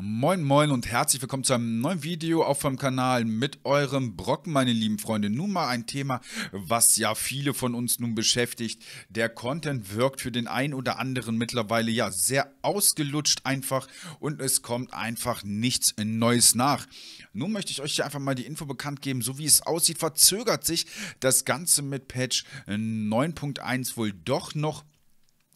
Moin moin und herzlich willkommen zu einem neuen Video auf meinem Kanal mit eurem Brocken, meine lieben Freunde. Nun mal ein Thema, was ja viele von uns nun beschäftigt. Der Content wirkt für den einen oder anderen mittlerweile ja sehr ausgelutscht einfach und es kommt einfach nichts Neues nach. Nun möchte ich euch hier einfach mal die Info bekannt geben. So wie es aussieht, verzögert sich das Ganze mit Patch 9.1 wohl doch noch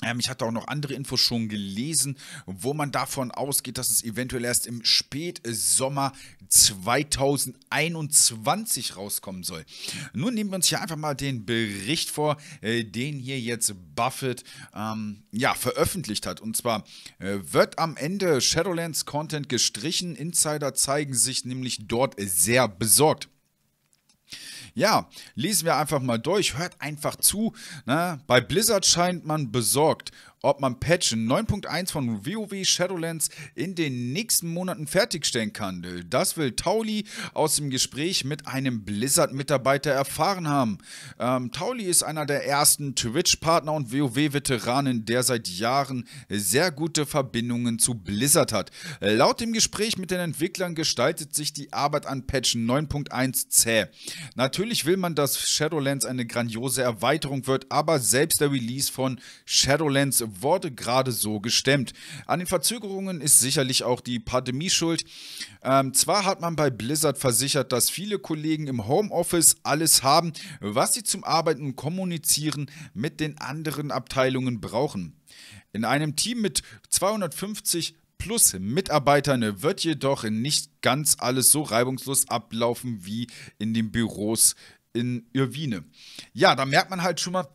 ähm, ich hatte auch noch andere Infos schon gelesen, wo man davon ausgeht, dass es eventuell erst im Spätsommer 2021 rauskommen soll. Nun nehmen wir uns hier einfach mal den Bericht vor, äh, den hier jetzt Buffett ähm, ja, veröffentlicht hat. Und zwar äh, wird am Ende Shadowlands Content gestrichen. Insider zeigen sich nämlich dort sehr besorgt. Ja, lesen wir einfach mal durch, hört einfach zu. Ne? Bei Blizzard scheint man besorgt ob man Patch 9.1 von WoW Shadowlands in den nächsten Monaten fertigstellen kann. Das will Tauli aus dem Gespräch mit einem Blizzard-Mitarbeiter erfahren haben. Ähm, Tauli ist einer der ersten Twitch-Partner und WoW-Veteranen, der seit Jahren sehr gute Verbindungen zu Blizzard hat. Laut dem Gespräch mit den Entwicklern gestaltet sich die Arbeit an Patch 9.1 zäh. Natürlich will man, dass Shadowlands eine grandiose Erweiterung wird, aber selbst der Release von Shadowlands wurde gerade so gestemmt. An den Verzögerungen ist sicherlich auch die Pandemie schuld. Ähm, zwar hat man bei Blizzard versichert, dass viele Kollegen im Homeoffice alles haben, was sie zum Arbeiten und Kommunizieren mit den anderen Abteilungen brauchen. In einem Team mit 250 plus Mitarbeitern wird jedoch nicht ganz alles so reibungslos ablaufen wie in den Büros in Irvine. Ja, da merkt man halt schon mal,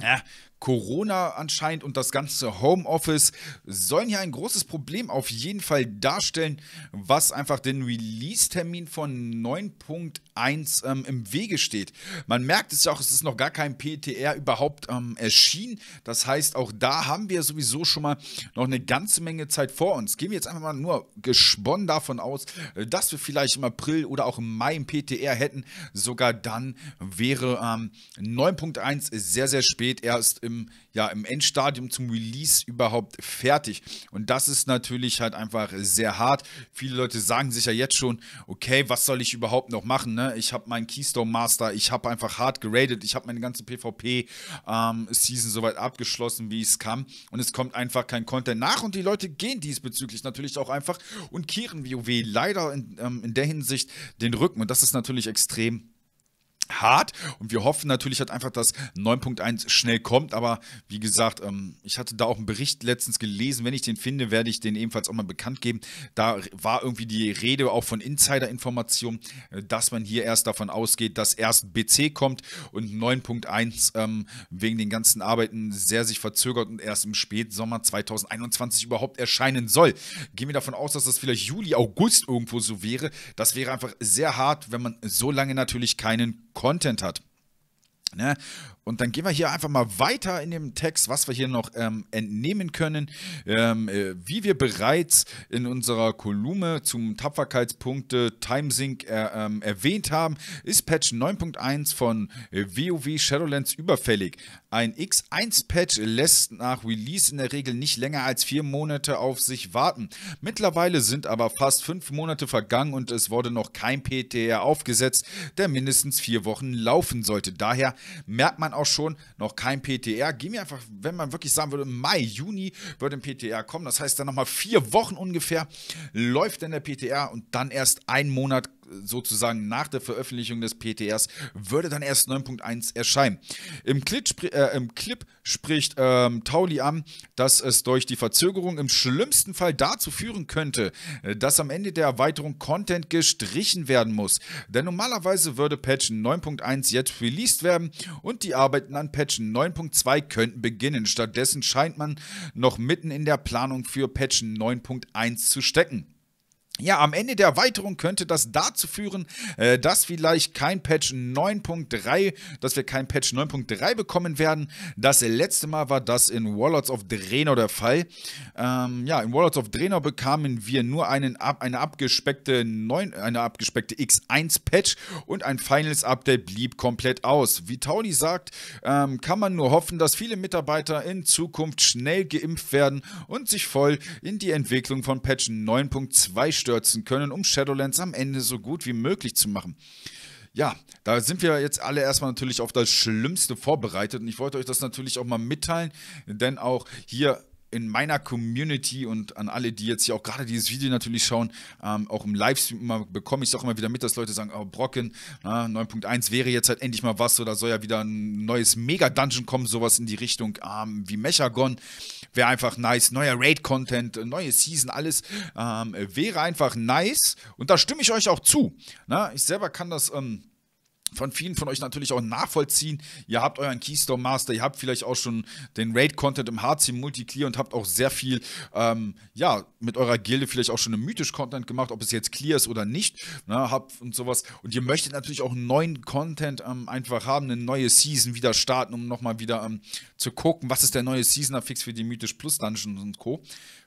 ja, Corona anscheinend und das ganze Homeoffice sollen hier ein großes Problem auf jeden Fall darstellen, was einfach den Release-Termin von 9.1 ähm, im Wege steht. Man merkt es ja auch, es ist noch gar kein PTR überhaupt ähm, erschienen. Das heißt, auch da haben wir sowieso schon mal noch eine ganze Menge Zeit vor uns. Gehen wir jetzt einfach mal nur gesponnen davon aus, dass wir vielleicht im April oder auch im Mai ein PTR hätten. Sogar dann wäre ähm, 9.1 sehr, sehr spät erst im ja, im Endstadium zum Release überhaupt fertig. Und das ist natürlich halt einfach sehr hart. Viele Leute sagen sich ja jetzt schon, okay, was soll ich überhaupt noch machen? Ne? Ich habe meinen Keystone Master, ich habe einfach hart geradet, ich habe meine ganze PvP-Season ähm, soweit abgeschlossen, wie es kam. Und es kommt einfach kein Content nach und die Leute gehen diesbezüglich natürlich auch einfach und kehren WoW leider in, ähm, in der Hinsicht den Rücken. Und das ist natürlich extrem hart und wir hoffen natürlich halt einfach, dass 9.1 schnell kommt, aber wie gesagt, ähm, ich hatte da auch einen Bericht letztens gelesen, wenn ich den finde, werde ich den ebenfalls auch mal bekannt geben. Da war irgendwie die Rede auch von Insider-Informationen, äh, dass man hier erst davon ausgeht, dass erst BC kommt und 9.1 ähm, wegen den ganzen Arbeiten sehr sich verzögert und erst im Spätsommer 2021 überhaupt erscheinen soll. Gehen wir davon aus, dass das vielleicht Juli, August irgendwo so wäre. Das wäre einfach sehr hart, wenn man so lange natürlich keinen Content hat. Ne? Und dann gehen wir hier einfach mal weiter in dem Text, was wir hier noch ähm, entnehmen können. Ähm, äh, wie wir bereits in unserer Kolumne zum Tapferkeitspunkte Timesync äh, ähm, erwähnt haben, ist Patch 9.1 von äh, WoW Shadowlands überfällig. Ein X1-Patch lässt nach Release in der Regel nicht länger als vier Monate auf sich warten. Mittlerweile sind aber fast fünf Monate vergangen und es wurde noch kein PTR aufgesetzt, der mindestens vier Wochen laufen sollte. Daher merkt man auch schon, noch kein PTR. Gehen wir einfach, wenn man wirklich sagen würde, Mai, Juni wird ein PTR kommen. Das heißt, dann nochmal vier Wochen ungefähr läuft dann der PTR und dann erst ein Monat sozusagen nach der Veröffentlichung des PTRs würde dann erst 9.1 erscheinen. Im Clip, äh, im Clip spricht ähm, Tauli an, dass es durch die Verzögerung im schlimmsten Fall dazu führen könnte, äh, dass am Ende der Erweiterung Content gestrichen werden muss. Denn normalerweise würde Patch 9.1 jetzt released werden und die Arbeiten an Patch 9.2 könnten beginnen. Stattdessen scheint man noch mitten in der Planung für Patch 9.1 zu stecken. Ja, am Ende der Erweiterung könnte das dazu führen, äh, dass vielleicht kein Patch 9.3, dass wir kein Patch 9.3 bekommen werden. Das letzte Mal war das in Warlords of Draenor der Fall. Ähm, ja, in Warlords of Draenor bekamen wir nur einen, eine abgespeckte 9, eine abgespeckte X1-Patch und ein Finals-Update blieb komplett aus. Wie Tauli sagt, ähm, kann man nur hoffen, dass viele Mitarbeiter in Zukunft schnell geimpft werden und sich voll in die Entwicklung von Patch 9.2 stellen stürzen können, um Shadowlands am Ende so gut wie möglich zu machen. Ja, da sind wir jetzt alle erstmal natürlich auf das Schlimmste vorbereitet und ich wollte euch das natürlich auch mal mitteilen, denn auch hier in meiner Community und an alle, die jetzt hier auch gerade dieses Video natürlich schauen, ähm, auch im Livestream immer bekomme ich es auch immer wieder mit, dass Leute sagen, oh, Brocken, 9.1 ne, wäre jetzt halt endlich mal was oder soll ja wieder ein neues Mega-Dungeon kommen, sowas in die Richtung ähm, wie Mechagon. Wäre einfach nice. Neuer Raid-Content, neue Season, alles ähm, wäre einfach nice. Und da stimme ich euch auch zu. Na, ne? ich selber kann das. Ähm, von vielen von euch natürlich auch nachvollziehen. Ihr habt euren Keystone Master, ihr habt vielleicht auch schon den Raid-Content im HC Multiclear und habt auch sehr viel, ähm, ja, mit eurer Gilde vielleicht auch schon im Mythisch-Content gemacht, ob es jetzt clear ist oder nicht, ne, habt und sowas. Und ihr möchtet natürlich auch einen neuen Content ähm, einfach haben, eine neue Season wieder starten, um nochmal wieder ähm, zu gucken, was ist der neue Season-Affix für die Mythisch Plus Dungeons und Co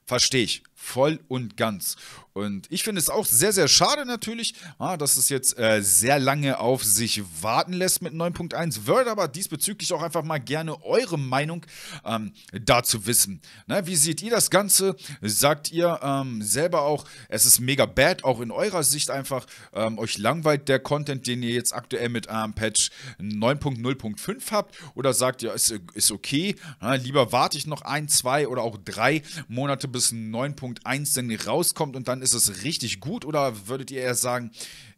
verstehe ich voll und ganz. Und ich finde es auch sehr, sehr schade natürlich, ah, dass es jetzt äh, sehr lange auf sich warten lässt mit 9.1. Würde aber diesbezüglich auch einfach mal gerne eure Meinung ähm, dazu wissen. wie seht ihr das Ganze? Sagt ihr ähm, selber auch, es ist mega bad, auch in eurer Sicht einfach, ähm, euch langweilt der Content, den ihr jetzt aktuell mit Patch 9.0.5 habt? Oder sagt ihr, es ist, okay, lieber warte ich noch ein, zwei oder auch drei Monate, bis bis 9.1 denn rauskommt und dann ist es richtig gut? Oder würdet ihr eher sagen,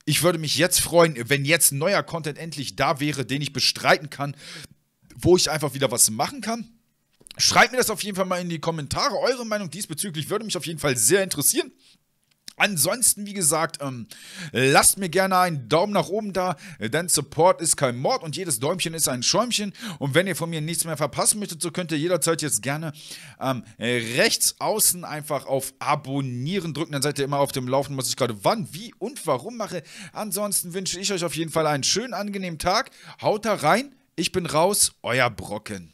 ich würde mich jetzt freuen, wenn jetzt neuer Content endlich da wäre, den ich bestreiten kann, wo ich einfach wieder was machen kann? Schreibt mir das auf jeden Fall mal in die Kommentare, eure Meinung diesbezüglich würde mich auf jeden Fall sehr interessieren. Ansonsten, wie gesagt, ähm, lasst mir gerne einen Daumen nach oben da, äh, denn Support ist kein Mord und jedes Däumchen ist ein Schäumchen. Und wenn ihr von mir nichts mehr verpassen möchtet, so könnt ihr jederzeit jetzt gerne ähm, rechts außen einfach auf Abonnieren drücken. Dann seid ihr immer auf dem Laufenden, was ich gerade wann, wie und warum mache. Ansonsten wünsche ich euch auf jeden Fall einen schönen, angenehmen Tag. Haut da rein. Ich bin raus, euer Brocken.